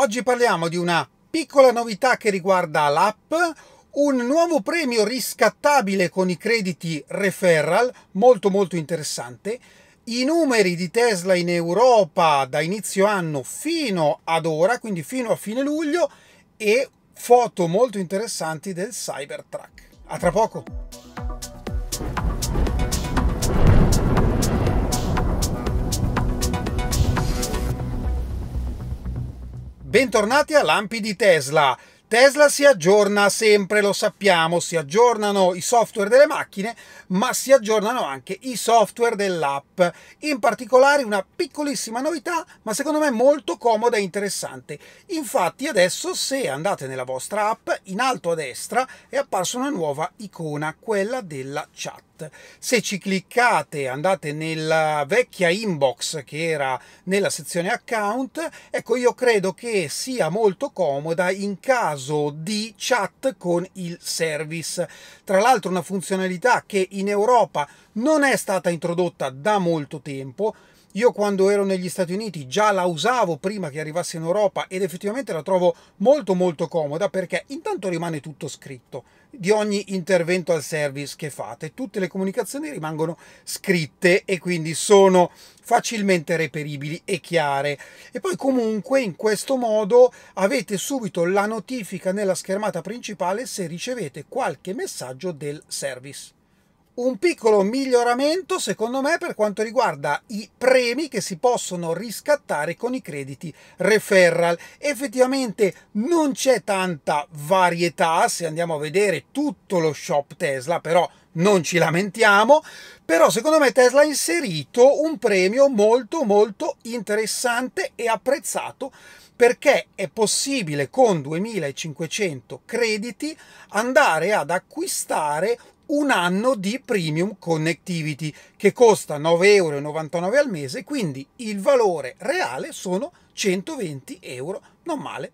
Oggi parliamo di una piccola novità che riguarda l'app, un nuovo premio riscattabile con i crediti referral, molto molto interessante, i numeri di Tesla in Europa da inizio anno fino ad ora, quindi fino a fine luglio, e foto molto interessanti del Cybertruck. A tra poco! Bentornati a Lampi di Tesla. Tesla si aggiorna sempre, lo sappiamo, si aggiornano i software delle macchine, ma si aggiornano anche i software dell'app. In particolare una piccolissima novità, ma secondo me molto comoda e interessante. Infatti adesso se andate nella vostra app, in alto a destra è apparsa una nuova icona, quella della chat chat. Se ci cliccate, andate nella vecchia inbox che era nella sezione account, ecco io credo che sia molto comoda in caso di chat con il service. Tra l'altro una funzionalità che in Europa non è stata introdotta da molto tempo, io quando ero negli Stati Uniti già la usavo prima che arrivasse in Europa ed effettivamente la trovo molto molto comoda perché intanto rimane tutto scritto di ogni intervento al service che fate. Tutte le comunicazioni rimangono scritte e quindi sono facilmente reperibili e chiare. E poi comunque in questo modo avete subito la notifica nella schermata principale se ricevete qualche messaggio del service un piccolo miglioramento secondo me per quanto riguarda i premi che si possono riscattare con i crediti referral effettivamente non c'è tanta varietà se andiamo a vedere tutto lo shop Tesla però non ci lamentiamo, però secondo me Tesla ha inserito un premio molto molto interessante e apprezzato perché è possibile con 2500 crediti andare ad acquistare un anno di premium connectivity che costa 9,99 euro al mese, quindi il valore reale sono 120 euro, non male.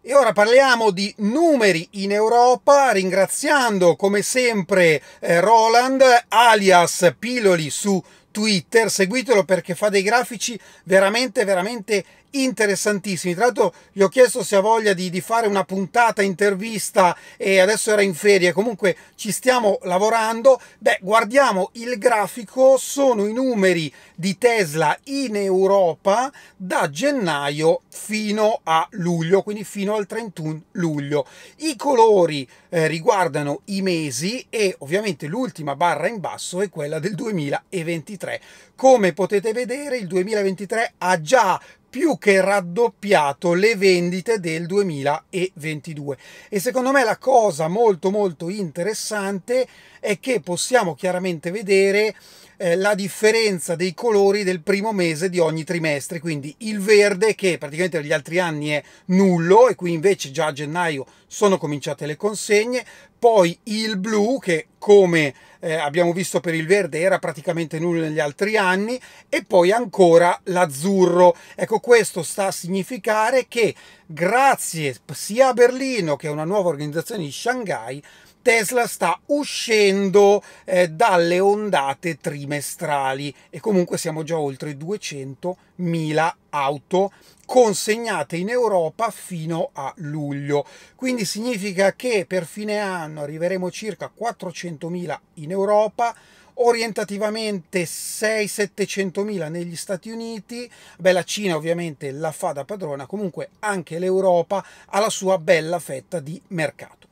E ora parliamo di numeri in Europa, ringraziando come sempre eh, Roland, alias Piloli su Twitter, seguitelo perché fa dei grafici veramente veramente interessantissimi. Tra l'altro gli ho chiesto se ha voglia di, di, fare una puntata intervista e adesso era in ferie, comunque ci stiamo lavorando. Beh, guardiamo il grafico, sono i numeri di Tesla in Europa da gennaio fino a luglio, quindi fino al 31 luglio. I colori eh, riguardano i mesi e ovviamente l'ultima barra in basso è quella del 2023. Come potete vedere il 2023 ha già più che raddoppiato le vendite del 2022 e secondo me la cosa molto molto interessante è che possiamo chiaramente vedere eh, la differenza dei colori del primo mese di ogni trimestre, quindi il verde che praticamente negli altri anni è nullo e qui invece già a gennaio sono cominciate le consegne, poi il blu che come eh, abbiamo visto per il verde era praticamente nulla negli altri anni e poi ancora l'azzurro ecco questo sta a significare che grazie sia a Berlino che a una nuova organizzazione di Shanghai Tesla sta uscendo eh, dalle ondate trimestrali e comunque siamo già oltre 200.000 auto consegnate in Europa fino a luglio. Quindi significa che per fine anno arriveremo circa 400.000 in Europa, orientativamente 6-700.000 negli Stati Uniti, beh la Cina ovviamente la fa da padrona, comunque anche l'Europa ha la sua bella fetta di mercato.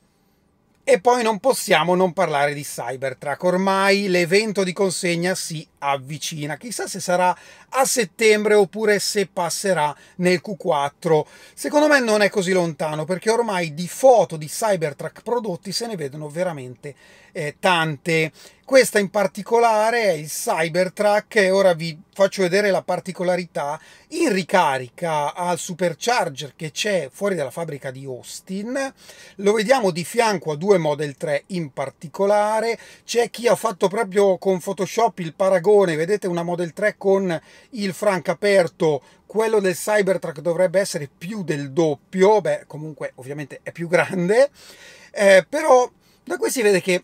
E poi non possiamo non parlare di Cybertruck, ormai l'evento di consegna si avvicina. Chissà se sarà a settembre oppure se passerà nel Q4. Secondo me non è così lontano perché ormai di foto di Cybertruck prodotti se ne vedono veramente eh, tante. Questa in particolare è il Cybertruck e ora vi faccio vedere la particolarità. In ricarica al supercharger che c'è fuori dalla fabbrica di Austin, lo vediamo di fianco a due Model 3 in particolare. C'è chi ha fatto proprio con Photoshop il paragone Biancone, vedete una Model 3 con il frank aperto, quello del Cybertruck dovrebbe essere più del doppio, beh comunque ovviamente è più grande, eh, però da qui si vede che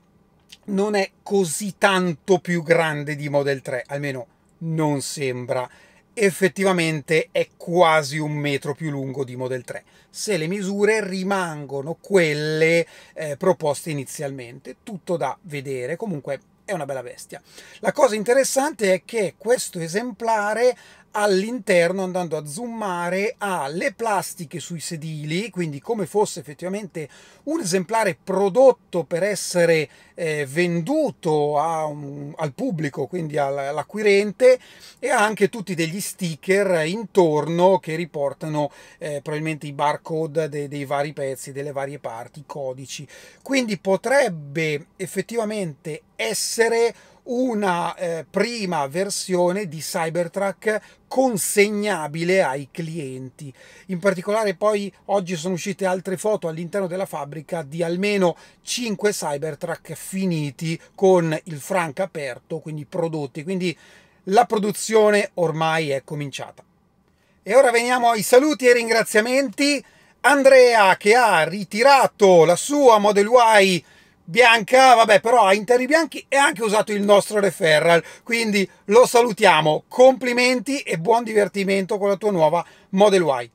non è così tanto più grande di Model 3, almeno non sembra effettivamente è quasi un metro più lungo di Model 3 se le misure rimangono quelle eh, proposte inizialmente tutto da vedere comunque è una bella bestia. La cosa interessante è che questo esemplare all'interno andando a zoomare ha le plastiche sui sedili quindi come fosse effettivamente un esemplare prodotto per essere eh, venduto un, al pubblico quindi all'acquirente e ha anche tutti degli sticker intorno che riportano eh, probabilmente i barcode dei, dei vari pezzi delle varie parti i codici quindi potrebbe effettivamente essere una eh, prima versione di Cybertruck consegnabile ai clienti. In particolare poi oggi sono uscite altre foto all'interno della fabbrica di almeno 5 Cybertruck finiti con il frank aperto, quindi prodotti, quindi la produzione ormai è cominciata. E ora veniamo ai saluti e ringraziamenti. Andrea che ha ritirato la sua Model Y bianca, vabbè, però ha Interi Bianchi e ha anche usato il nostro referral, quindi lo salutiamo, complimenti e buon divertimento con la tua nuova Model Y.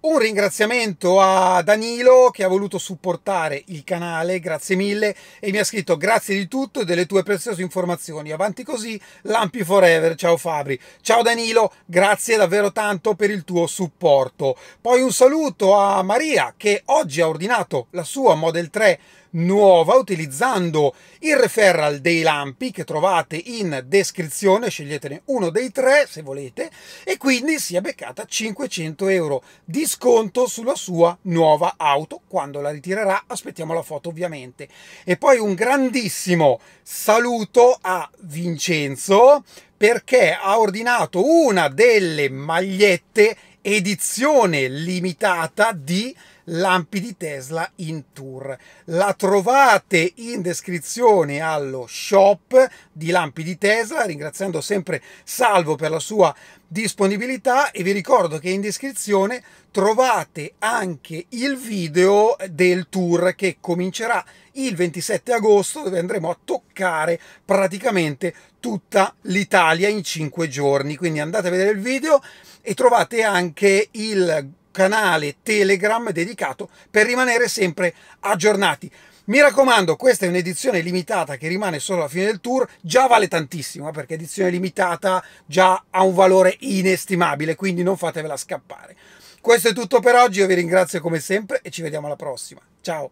Un ringraziamento a Danilo che ha voluto supportare il canale, grazie mille, e mi ha scritto grazie di tutto e delle tue preziose informazioni. Avanti così, Lampi Forever, ciao Fabri. Ciao Danilo, grazie davvero tanto per il tuo supporto. Poi un saluto a Maria che oggi ha ordinato la sua Model 3 nuova utilizzando il referral dei lampi che trovate in descrizione, sceglietene uno dei tre se volete e quindi si è beccata 500 euro di sconto sulla sua nuova auto quando la ritirerà, aspettiamo la foto ovviamente. E poi un grandissimo saluto a Vincenzo perché ha ordinato una delle magliette edizione limitata di lampi di Tesla in tour. La trovate in descrizione allo shop di lampi di Tesla, ringraziando sempre Salvo per la sua disponibilità e vi ricordo che in descrizione trovate anche il video del tour che comincerà il 27 agosto dove andremo a toccare praticamente tutta l'Italia in 5 giorni quindi andate a vedere il video e trovate anche il canale Telegram dedicato per rimanere sempre aggiornati. Mi raccomando, questa è un'edizione limitata che rimane solo alla fine del tour, già vale tantissimo eh, perché edizione limitata già ha un valore inestimabile, quindi non fatevela scappare. Questo è tutto per oggi, io vi ringrazio come sempre e ci vediamo alla prossima. Ciao!